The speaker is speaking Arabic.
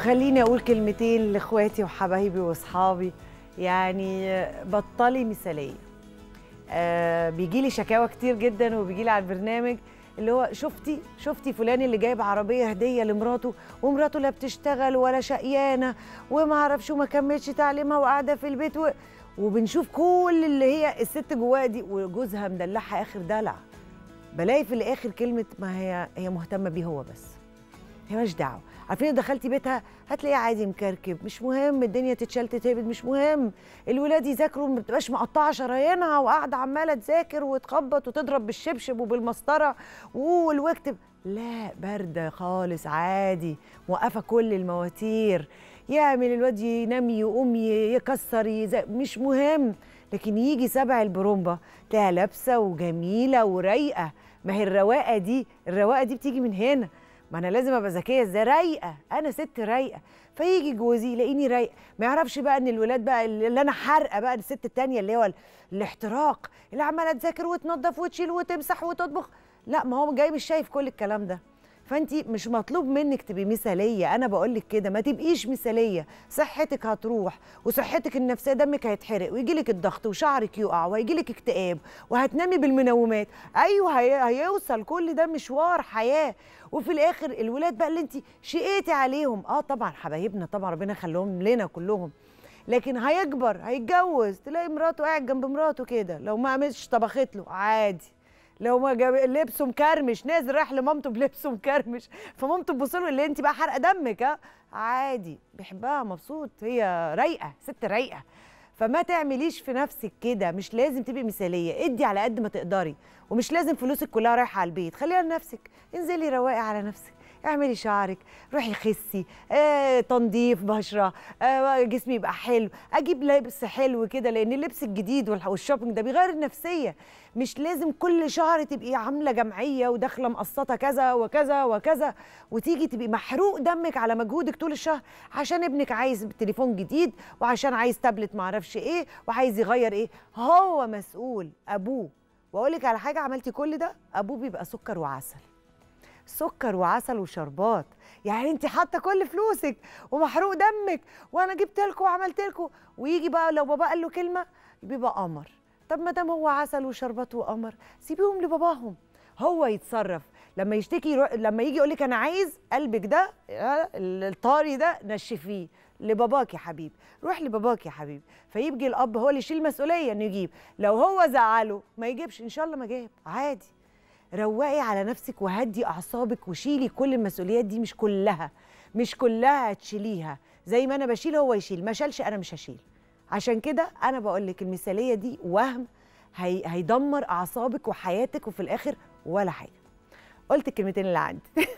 وخليني اقول كلمتين لاخواتي وحبايبي واصحابي يعني بطلي مثاليه آه بيجي لي شكاوى كتير جدا وبيجي لي على البرنامج اللي هو شفتي شفتي فلان اللي جايب عربيه هديه لمراته ومراته لا بتشتغل ولا شقيانه وما اعرفش وما كملتش تعليمها وقاعده في البيت و... وبنشوف كل اللي هي الست جواها دي وجوزها مدلعها اخر دلع بلاقي في الاخر كلمه ما هي هي مهتمه بيه هو بس مالهاش دعوه عارفين دخلتي بيتها هتلاقيها عادي مكركب مش مهم الدنيا تتشال تتهبد مش مهم الولاد يذاكروا ما بتبقاش مقطعه شرايينها وقاعده عماله تذاكر وتخبط وتضرب بالشبشب وبالمسطره والوقت لا بارده خالص عادي موقفه كل المواتير يعمل الواد ينام يقوم يكسر يزق مش مهم لكن يجي سبع البرومبا تلاقيها لابسه وجميله ورايقه ما هي الرواقه دي الرواقه دي بتيجي من هنا ما انا لازم ابقى ذكيه ازاي رايقه انا ست رايقه فيجي جوزي يلاقيني رايقه ما يعرفش بقى ان الولاد بقى اللي انا حارقه بقى الست التانيه اللي هو الاحتراق اللي عماله تذاكر وتنظف وتشيل وتمسح وتطبخ لا ما هو جاي مش شايف كل الكلام ده فانت مش مطلوب منك تبقي مثاليه انا بقول لك كده ما تبقيش مثاليه صحتك هتروح وصحتك النفسيه دمك هيتحرق ويجي لك الضغط وشعرك يقع ويجي لك اكتئاب وهتنامي بالمنومات ايوه هيوصل كل ده مشوار حياه وفي الاخر الولاد بقى اللي انت شقيتي عليهم اه طبعا حبايبنا طبعا ربنا يخليهم لنا كلهم لكن هيكبر هيتجوز تلاقي مراته قاعد جنب مراته كده لو ما عملتش طبخت له عادي لو ما جاب لبسه مكرمش نازل رايح لمامته بلبسه مكرمش فمامته تبص له اللي انت بقى حرقه دمك ها عادي بيحبها مبسوط هي رايقه ست رايقه فما تعمليش في نفسك كده مش لازم تبقي مثاليه ادي على قد ما تقدري ومش لازم فلوسك كلها رايحه على البيت خليها لنفسك انزلي رواقي على نفسك اعملي شعرك روحي خسي آه، تنظيف بشره آه، جسمي يبقى حلو اجيب لبس حلو كده لان اللبس الجديد والشوبينج ده بيغير النفسيه مش لازم كل شهر تبقي عامله جمعيه وداخله مقسطه كذا وكذا وكذا وتيجي تبقي محروق دمك على مجهودك طول الشهر عشان ابنك عايز تليفون جديد وعشان عايز تابلت معرفش ايه وعايز يغير ايه هو مسؤول ابوه واقول لك على حاجه عملتي كل ده ابوه بيبقى سكر وعسل سكر وعسل وشربات يعني انت حاطه كل فلوسك ومحروق دمك وانا جبت لكم وعملت لكم ويجي بقى لو بابا قال له كلمه بيبقى قمر طب ما دام هو عسل وشربات وقمر سيبيهم لباباهم هو يتصرف لما يشتكي رو... لما يجي يقول لك انا عايز قلبك ده آه، الطاري ده نشفيه لباباك يا حبيبي روح لباباك يا حبيبي فيبقى الاب هو اللي يشيل المسؤوليه انه يجيب لو هو زعله ما يجيبش ان شاء الله ما جاب عادي روقي على نفسك وهدي اعصابك وشيلي كل المسؤوليات دي مش كلها مش كلها تشيليها زي ما انا بشيل هو يشيل ما شالش انا مش هشيل عشان كده انا بقول لك المثاليه دي وهم هي هيدمر اعصابك وحياتك وفي الاخر ولا حاجه قلت الكلمتين اللي عندي